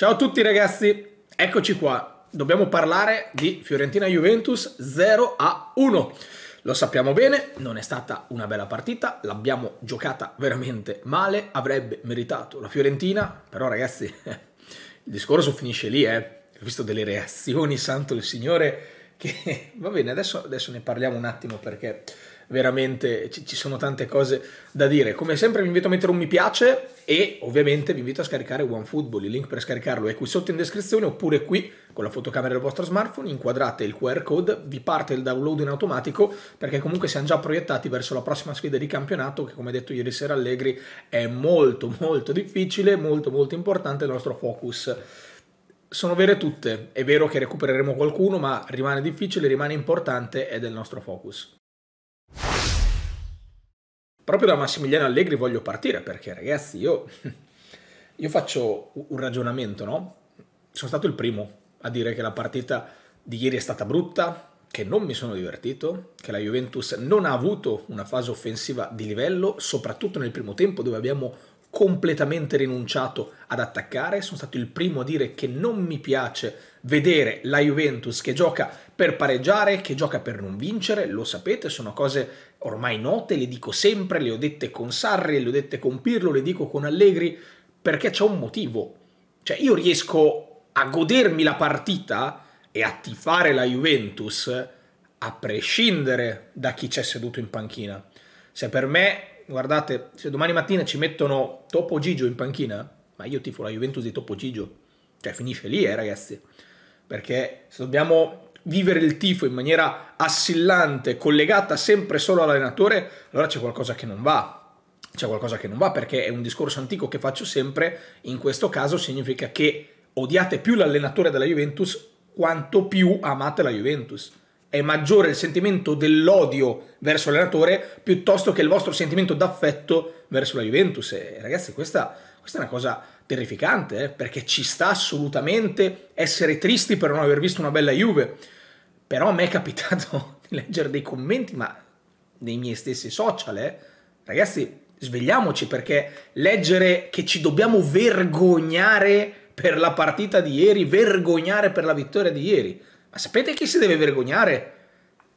Ciao a tutti ragazzi, eccoci qua. Dobbiamo parlare di Fiorentina-Juventus 0 a 1. Lo sappiamo bene, non è stata una bella partita, l'abbiamo giocata veramente male, avrebbe meritato la Fiorentina, però ragazzi il discorso finisce lì, eh. Ho visto delle reazioni, santo il Signore, che va bene, adesso, adesso ne parliamo un attimo perché veramente ci, ci sono tante cose da dire. Come sempre vi invito a mettere un mi piace e ovviamente vi invito a scaricare OneFootball, il link per scaricarlo è qui sotto in descrizione oppure qui con la fotocamera del vostro smartphone, inquadrate il QR code, vi parte il download in automatico perché comunque siamo già proiettati verso la prossima sfida di campionato che come detto ieri sera Allegri è molto molto difficile, molto molto importante il nostro focus sono vere tutte. È vero che recupereremo qualcuno, ma rimane difficile, rimane importante ed è il nostro focus proprio da Massimiliano Allegri voglio partire perché ragazzi io, io faccio un ragionamento, no? Sono stato il primo a dire che la partita di ieri è stata brutta, che non mi sono divertito, che la Juventus non ha avuto una fase offensiva di livello, soprattutto nel primo tempo dove abbiamo completamente rinunciato ad attaccare, sono stato il primo a dire che non mi piace vedere la Juventus che gioca per pareggiare, che gioca per non vincere, lo sapete, sono cose ormai note, le dico sempre, le ho dette con Sarri, le ho dette con Pirlo, le dico con Allegri, perché c'è un motivo. Cioè io riesco a godermi la partita e a tifare la Juventus a prescindere da chi c'è seduto in panchina. Se per me, guardate, se domani mattina ci mettono Topo Gigio in panchina, ma io tifo la Juventus di Topo Gigio. Cioè finisce lì, eh ragazzi. Perché se dobbiamo vivere il tifo in maniera assillante, collegata sempre solo all'allenatore, allora c'è qualcosa che non va. C'è qualcosa che non va perché è un discorso antico che faccio sempre, in questo caso significa che odiate più l'allenatore della Juventus quanto più amate la Juventus. È maggiore il sentimento dell'odio verso l'allenatore piuttosto che il vostro sentimento d'affetto verso la Juventus. E ragazzi, questa, questa è una cosa terrificante, eh? perché ci sta assolutamente essere tristi per non aver visto una bella Juve però a me è capitato di leggere dei commenti, ma nei miei stessi social, eh? ragazzi, svegliamoci perché leggere che ci dobbiamo vergognare per la partita di ieri, vergognare per la vittoria di ieri. Ma sapete chi si deve vergognare?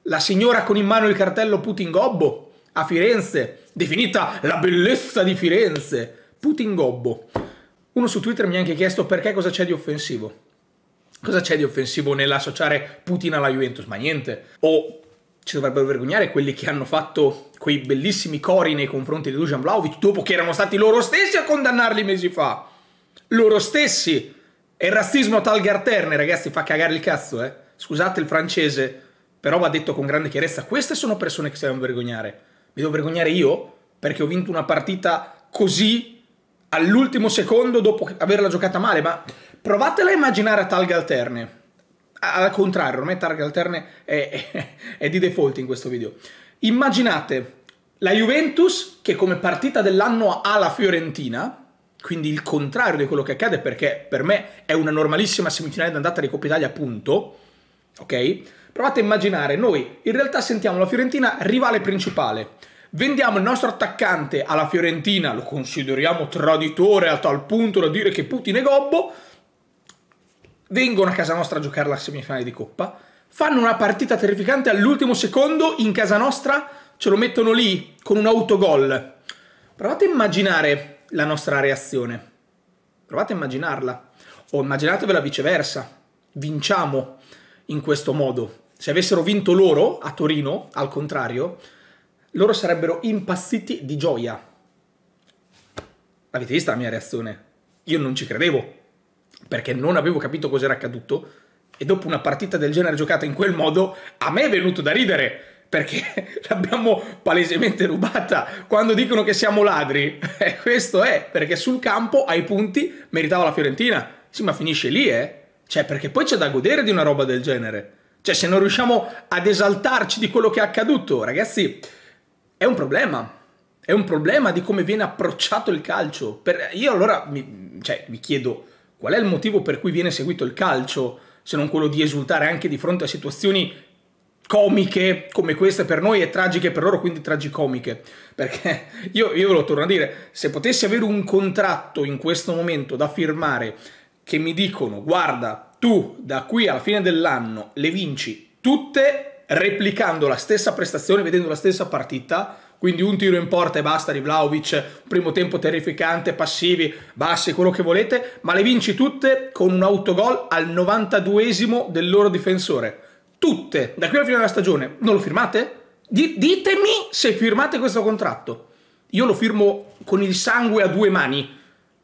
La signora con in mano il cartello Putin Gobbo a Firenze, definita la bellezza di Firenze. Putin Gobbo. Uno su Twitter mi ha anche chiesto perché cosa c'è di offensivo. Cosa c'è di offensivo nell'associare Putin alla Juventus? Ma niente. O ci dovrebbero vergognare quelli che hanno fatto quei bellissimi cori nei confronti di Dusan Vlaovic dopo che erano stati loro stessi a condannarli mesi fa. Loro stessi. E il razzismo talgarterne, ragazzi, fa cagare il cazzo, eh. Scusate il francese, però va detto con grande chiarezza, queste sono persone che si devono vergognare. Mi devo vergognare io perché ho vinto una partita così all'ultimo secondo dopo averla giocata male, ma Provatela a immaginare a targhe alterne. Al contrario, ormai targhe alterne è, è, è di default in questo video. Immaginate la Juventus che come partita dell'anno ha la Fiorentina, quindi il contrario di quello che accade perché per me è una normalissima semifinale d'andata di Coppa Italia, punto. Ok? Provate a immaginare, noi in realtà sentiamo la Fiorentina rivale principale. Vendiamo il nostro attaccante alla Fiorentina, lo consideriamo traditore a tal punto da dire che Putin è gobbo, vengono a casa nostra a giocare la semifinale di Coppa, fanno una partita terrificante all'ultimo secondo in casa nostra, ce lo mettono lì con un autogol. Provate a immaginare la nostra reazione. Provate a immaginarla. O immaginatevela viceversa. Vinciamo in questo modo. Se avessero vinto loro a Torino, al contrario, loro sarebbero impazziti di gioia. Avete visto la mia reazione? Io non ci credevo perché non avevo capito cos'era accaduto e dopo una partita del genere giocata in quel modo a me è venuto da ridere perché l'abbiamo palesemente rubata. Quando dicono che siamo ladri, eh, questo è, perché sul campo ai punti meritava la Fiorentina. Sì, ma finisce lì, eh. Cioè, perché poi c'è da godere di una roba del genere. Cioè, se non riusciamo ad esaltarci di quello che è accaduto, ragazzi, è un problema. È un problema di come viene approcciato il calcio. Per, io allora mi, cioè, mi chiedo, Qual è il motivo per cui viene seguito il calcio, se non quello di esultare anche di fronte a situazioni comiche come queste per noi e tragiche per loro, quindi tragicomiche. Perché io, io ve lo torno a dire, se potessi avere un contratto in questo momento da firmare che mi dicono guarda, tu da qui alla fine dell'anno le vinci tutte replicando la stessa prestazione, vedendo la stessa partita, quindi un tiro in porta e basta di Vlaovic, primo tempo terrificante, passivi, bassi, quello che volete, ma le vinci tutte con un autogol al 92esimo del loro difensore. Tutte, da qui alla fine della stagione. Non lo firmate? D ditemi se firmate questo contratto. Io lo firmo con il sangue a due mani,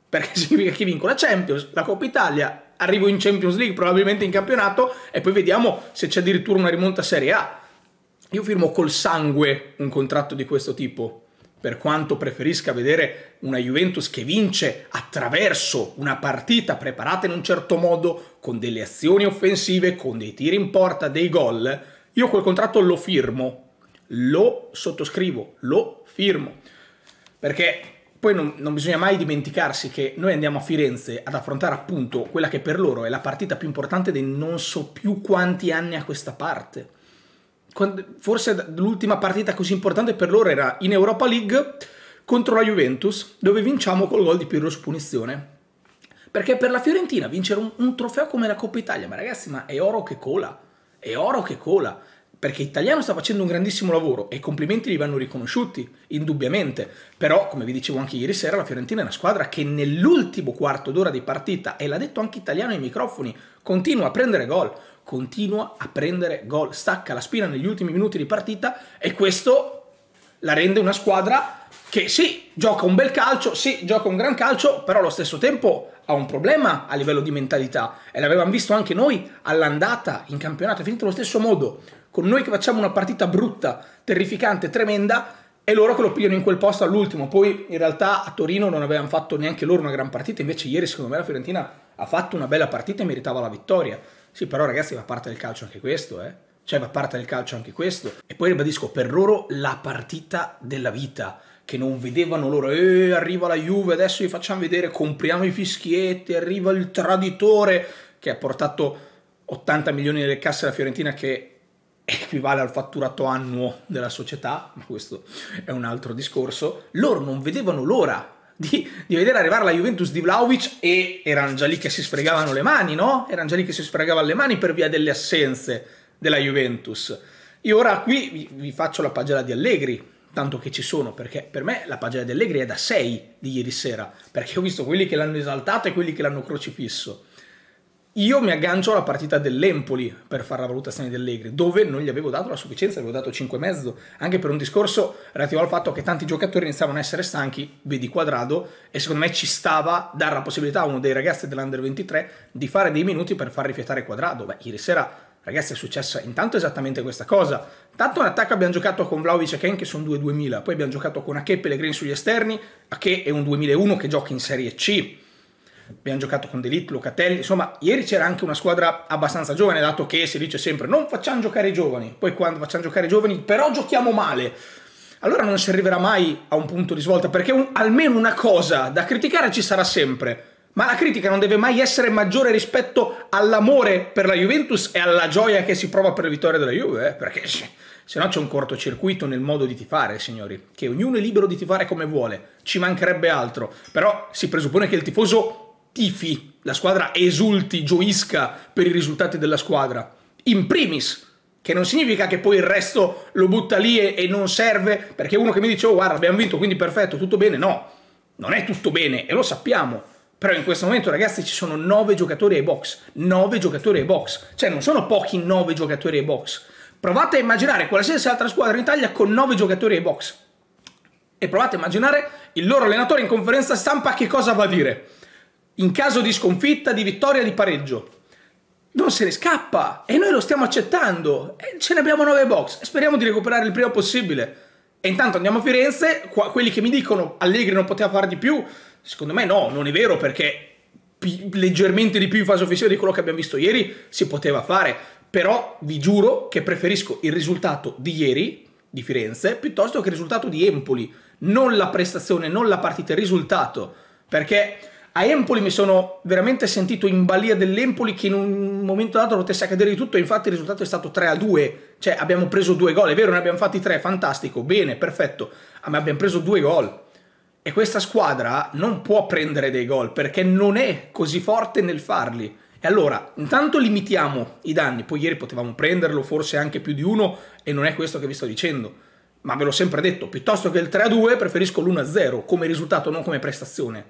perché significa che vinco la Champions, la Coppa Italia, arrivo in Champions League, probabilmente in campionato, e poi vediamo se c'è addirittura una rimonta Serie A io firmo col sangue un contratto di questo tipo, per quanto preferisca vedere una Juventus che vince attraverso una partita preparata in un certo modo, con delle azioni offensive, con dei tiri in porta, dei gol, io quel contratto lo firmo, lo sottoscrivo, lo firmo. Perché poi non, non bisogna mai dimenticarsi che noi andiamo a Firenze ad affrontare appunto quella che per loro è la partita più importante dei non so più quanti anni a questa parte forse l'ultima partita così importante per loro era in Europa League contro la Juventus, dove vinciamo col gol di Pirlo su punizione. Perché per la Fiorentina vincere un, un, trofeo come la Coppa Italia, ma ragazzi, ma è oro che cola, è oro che cola, perché Italiano sta facendo un grandissimo lavoro e i complimenti gli vanno riconosciuti, indubbiamente. Però, come vi dicevo anche ieri sera, la Fiorentina è una squadra che nell'ultimo quarto d'ora di partita, e l'ha detto anche Italiano ai microfoni, continua a prendere gol, continua a prendere gol, stacca la spina negli ultimi minuti di partita e questo la rende una squadra che sì, gioca un bel calcio, sì, gioca un gran calcio, però allo stesso tempo ha un problema a livello di mentalità e l'avevamo visto anche noi all'andata in campionato, è finito allo stesso modo, con noi che facciamo una partita brutta, terrificante, tremenda e loro che lo pigliano in quel posto all'ultimo, poi in realtà a Torino non avevano fatto neanche loro una gran partita, invece ieri secondo me la Fiorentina ha fatto una bella partita e meritava la vittoria. Sì, però ragazzi va parte del calcio anche questo, eh. Cioè va parte del calcio anche questo. E poi ribadisco, per loro la partita della vita che non vedevano loro, eh, arriva la Juve, adesso vi facciamo vedere, compriamo i fischietti, arriva il traditore che ha portato 80 milioni nelle casse alla Fiorentina che equivale al fatturato annuo della società, ma questo è un altro discorso, loro non vedevano l'ora di, di, vedere arrivare la Juventus di Vlaovic e erano già lì che si sfregavano le mani, no? Erano già lì che si sfregavano le mani per via delle assenze della Juventus. Io ora qui vi, vi faccio la pagella di Allegri, tanto che ci sono, perché per me la pagella di Allegri è da 6 di ieri sera, perché ho visto quelli che l'hanno esaltato e quelli che l'hanno crocifisso. Io mi aggancio alla partita dell'Empoli per fare la valutazione dell'Egri, dove non gli avevo dato la sufficienza, gli avevo dato 5,5, anche per un discorso relativo al fatto che tanti giocatori iniziavano a essere stanchi, vedi quadrado, e secondo me ci stava dare la possibilità a uno dei ragazzi dell'Under 23 di fare dei minuti per far rifiatare quadrado. Beh, ieri sera Ragazzi, è successa intanto esattamente questa cosa. Tanto in attacco abbiamo giocato con Vlaovic e Ken, che sono 2-2000, poi abbiamo giocato con Ache e Pellegrini sugli esterni. Ache è un 2001 che gioca in Serie C abbiamo giocato con Delitt, Locatelli, insomma ieri c'era anche una squadra abbastanza giovane, dato che si dice sempre non facciamo giocare i giovani, poi quando facciamo giocare i giovani però giochiamo male, allora non si arriverà mai a un punto di svolta, perché un, almeno una cosa da criticare ci sarà sempre, ma la critica non deve mai essere maggiore rispetto all'amore per la Juventus e alla gioia che si prova per le vittorie della Juve, eh, perché se no c'è un cortocircuito nel modo di tifare, signori, che ognuno è libero di tifare come vuole, ci mancherebbe altro, però si presuppone che il tifoso tifi, la squadra esulti, gioisca per i risultati della squadra. In primis, che non significa che poi il resto lo butta lì e, e non serve, perché uno che mi dice, oh guarda, abbiamo vinto, quindi perfetto, tutto bene, no, non è tutto bene, e lo sappiamo. Però in questo momento, ragazzi, ci sono 9 giocatori ai box. 9 giocatori ai box. Cioè, non sono pochi 9 giocatori ai box. Provate a immaginare qualsiasi altra squadra in Italia con 9 giocatori ai box. E provate a immaginare il loro allenatore in conferenza stampa che cosa va a dire in caso di sconfitta, di vittoria, di pareggio. Non se ne scappa e noi lo stiamo accettando. E ce ne abbiamo 9 box. Speriamo di recuperare il prima possibile. E intanto andiamo a Firenze, Qua, quelli che mi dicono Allegri non poteva fare di più, secondo me no, non è vero perché leggermente di più in fase offensiva di quello che abbiamo visto ieri si poteva fare, però vi giuro che preferisco il risultato di ieri di Firenze piuttosto che il risultato di Empoli, non la prestazione, non la partita, il risultato, perché a Empoli mi sono veramente sentito in balia dell'Empoli che in un momento dato potesse accadere di tutto infatti il risultato è stato 3 a 2 cioè abbiamo preso due gol è vero ne abbiamo fatti tre fantastico bene perfetto ma abbiamo preso due gol e questa squadra non può prendere dei gol perché non è così forte nel farli e allora intanto limitiamo i danni poi ieri potevamo prenderlo forse anche più di uno e non è questo che vi sto dicendo ma ve l'ho sempre detto piuttosto che il 3 a 2 preferisco l'1 a 0 come risultato non come prestazione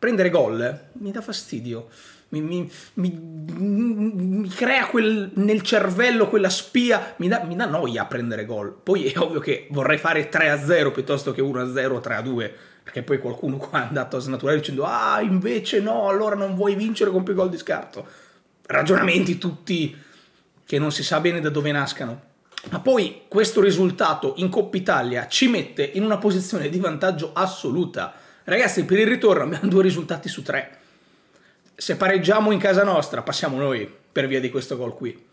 prendere gol eh, mi dà fastidio. Mi, mi, mi, mi, crea quel, nel cervello quella spia, mi dà, noia prendere gol. Poi è ovvio che vorrei fare 3-0 piuttosto che 1-0 o 3-2, perché poi qualcuno qua è andato a snaturare dicendo ah invece no, allora non vuoi vincere con più gol di scarto. Ragionamenti tutti che non si sa bene da dove nascano. Ma poi questo risultato in Coppa Italia ci mette in una posizione di vantaggio assoluta Ragazzi, per il ritorno abbiamo due risultati su tre. Se pareggiamo in casa nostra, passiamo noi per via di questo gol qui.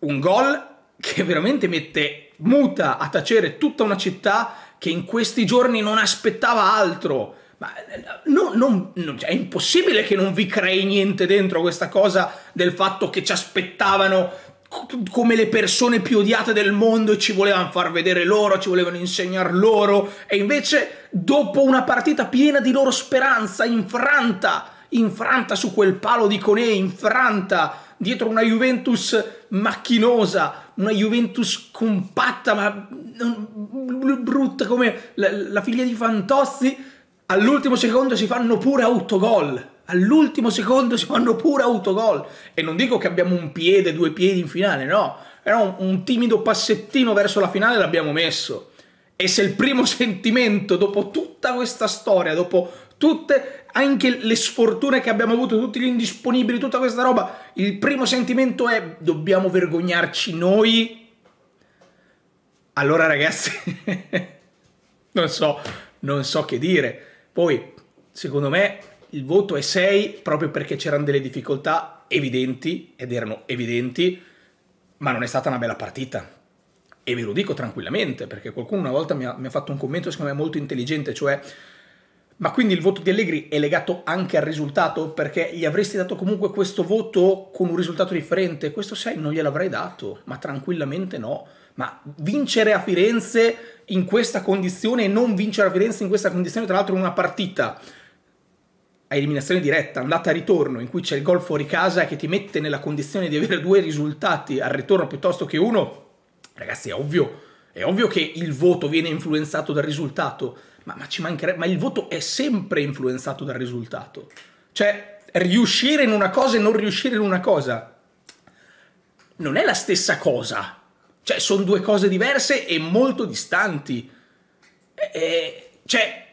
Un gol che veramente mette muta a tacere tutta una città che in questi giorni non aspettava altro. Ma eh, no, no, cioè, è impossibile che non vi crei niente dentro questa cosa del fatto che ci aspettavano come le persone più odiate del mondo e ci volevano far vedere loro, ci volevano insegnare loro e invece dopo una partita piena di loro speranza, infranta, infranta su quel palo di Conè, infranta dietro una Juventus macchinosa, una Juventus compatta ma brutta come la, la figlia di Fantozzi, all'ultimo secondo si fanno pure autogol all'ultimo secondo si fanno pure autogol. E non dico che abbiamo un piede, due piedi in finale, no. Era un, un timido passettino verso la finale l'abbiamo messo. E se il primo sentimento, dopo tutta questa storia, dopo tutte anche le sfortune che abbiamo avuto, tutti gli indisponibili, tutta questa roba, il primo sentimento è dobbiamo vergognarci noi. Allora ragazzi, non so, non so che dire. Poi, secondo me, il voto è 6 proprio perché c'erano delle difficoltà evidenti, ed erano evidenti, ma non è stata una bella partita. E ve lo dico tranquillamente, perché qualcuno una volta mi ha, mi ha fatto un commento secondo me molto intelligente, cioè ma quindi il voto di Allegri è legato anche al risultato? Perché gli avresti dato comunque questo voto con un risultato differente? Questo 6 non gliel'avrei dato, ma tranquillamente no. Ma vincere a Firenze in questa condizione e non vincere a Firenze in questa condizione, tra l'altro in una partita a eliminazione diretta, andata e ritorno, in cui c'è il gol fuori casa che ti mette nella condizione di avere due risultati al ritorno piuttosto che uno, ragazzi è ovvio, è ovvio che il voto viene influenzato dal risultato, ma, ma ci mancherebbe, ma il voto è sempre influenzato dal risultato. Cioè, riuscire in una cosa e non riuscire in una cosa non è la stessa cosa. Cioè, sono due cose diverse e molto distanti. E, e, cioè,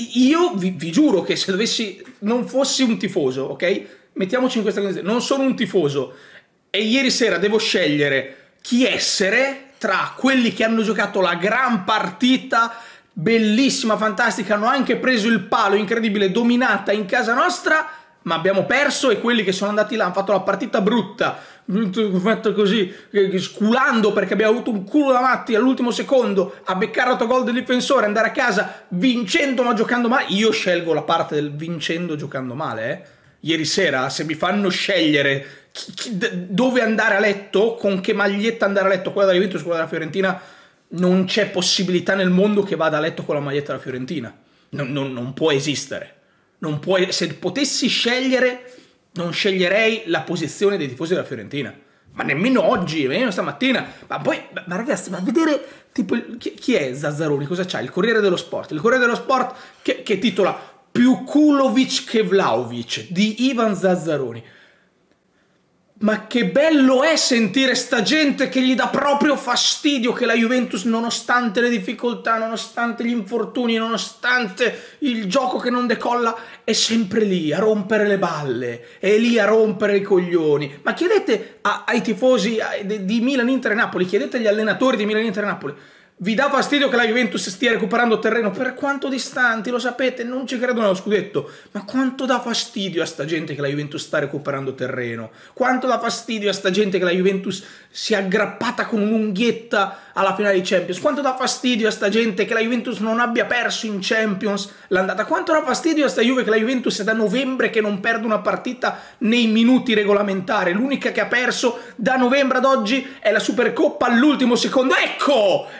io vi, vi, giuro che se dovessi, non fossi un tifoso, ok? Mettiamoci in questa condizione, non sono un tifoso e ieri sera devo scegliere chi essere tra quelli che hanno giocato la gran partita bellissima, fantastica, hanno anche preso il palo incredibile, dominata in casa nostra ma abbiamo perso e quelli che sono andati là hanno fatto la partita brutta, mm, fatto così, eh, sculando perché abbiamo avuto un culo da matti all'ultimo secondo a beccare autogol del difensore, andare a casa vincendo ma giocando male. Io scelgo la parte del vincendo giocando male, eh. Ieri sera, se mi fanno scegliere chi, chi, dove andare a letto, con che maglietta andare a letto, quella della Juventus, quella della Fiorentina, non c'è possibilità nel mondo che vada a letto con la maglietta della Fiorentina. non, non, non può esistere. Puoi, se potessi scegliere, non sceglierei la posizione dei tifosi della Fiorentina. Ma nemmeno oggi, nemmeno stamattina. Ma poi, ma ragazzi, ma vedere tipo, chi, chi, è Zazzaroni? Cosa c'ha? Il Corriere dello Sport. Il Corriere dello Sport che, che titola Più Kulovic che Vlaovic di Ivan Zazzaroni. Ma che bello è sentire sta gente che gli dà proprio fastidio che la Juventus, nonostante le difficoltà, nonostante gli infortuni, nonostante il gioco che non decolla, è sempre lì a rompere le balle, è lì a rompere i coglioni. Ma chiedete a, ai tifosi a, di, di Milan, Inter Napoli, chiedete agli allenatori di Milan, Inter Napoli, vi dà fastidio che la Juventus stia recuperando terreno per quanto distanti, lo sapete, non ci credo nello scudetto, ma quanto dà fastidio a sta gente che la Juventus sta recuperando terreno? Quanto dà fastidio a sta gente che la Juventus si è aggrappata con un'unghietta alla finale di Champions? Quanto dà fastidio a sta gente che la Juventus non abbia perso in Champions l'andata? Quanto dà fastidio a sta Juve che la Juventus è da novembre che non perde una partita nei minuti regolamentari? L'unica che ha perso da novembre ad oggi è la Supercoppa all'ultimo secondo. Ecco!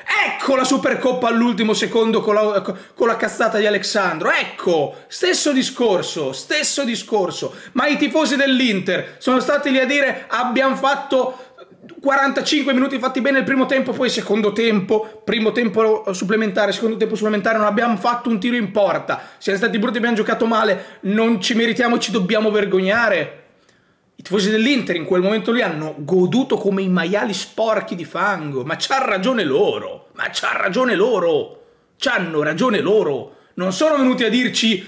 Ecco! Ecco la Supercoppa all'ultimo secondo con la, con la, cazzata di Alessandro. Ecco, stesso discorso, stesso discorso. Ma i tifosi dell'Inter sono stati lì a dire abbiamo fatto 45 minuti fatti bene il primo tempo, poi secondo tempo, primo tempo supplementare, secondo tempo supplementare, non abbiamo fatto un tiro in porta. Siamo stati brutti, abbiamo giocato male, non ci meritiamo, ci dobbiamo vergognare. I tifosi dell'Inter in quel momento lì hanno goduto come i maiali sporchi di fango, ma c'ha ragione loro, ma c'ha ragione loro, c'hanno ragione loro. Non sono venuti a dirci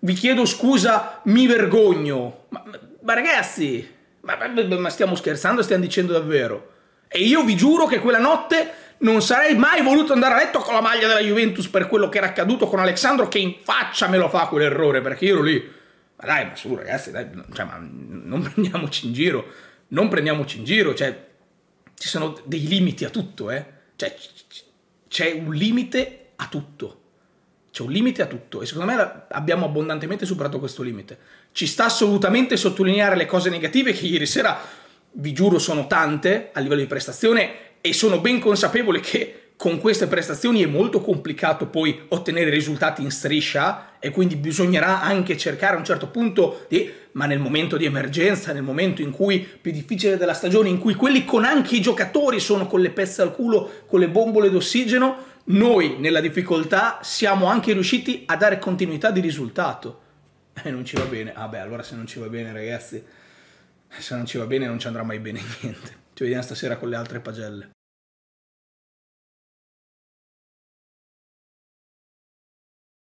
vi chiedo scusa, mi vergogno. Ma, ma, ma ragazzi, ma, ma, stiamo scherzando, stiamo dicendo davvero. E io vi giuro che quella notte non sarei mai voluto andare a letto con la maglia della Juventus per quello che era accaduto con Alessandro, che in faccia me lo fa quell'errore, perché io ero lì. Ma dai, ma su ragazzi, dai, cioè, ma non prendiamoci in giro, non prendiamoci in giro, cioè ci sono dei limiti a tutto, eh? Cioè c'è un limite a tutto. C'è un limite a tutto e secondo me abbiamo abbondantemente superato questo limite. Ci sta assolutamente sottolineare le cose negative che ieri sera, vi giuro, sono tante a livello di prestazione e sono ben consapevole che con queste prestazioni è molto complicato poi ottenere risultati in striscia e quindi bisognerà anche cercare a un certo punto di, ma nel momento di emergenza, nel momento in cui più difficile della stagione, in cui quelli con anche i giocatori sono con le pezze al culo, con le bombole d'ossigeno, noi nella difficoltà siamo anche riusciti a dare continuità di risultato. E eh, non ci va bene. Vabbè, ah allora se non ci va bene ragazzi, se non ci va bene non ci andrà mai bene niente. Ci vediamo stasera con le altre pagelle.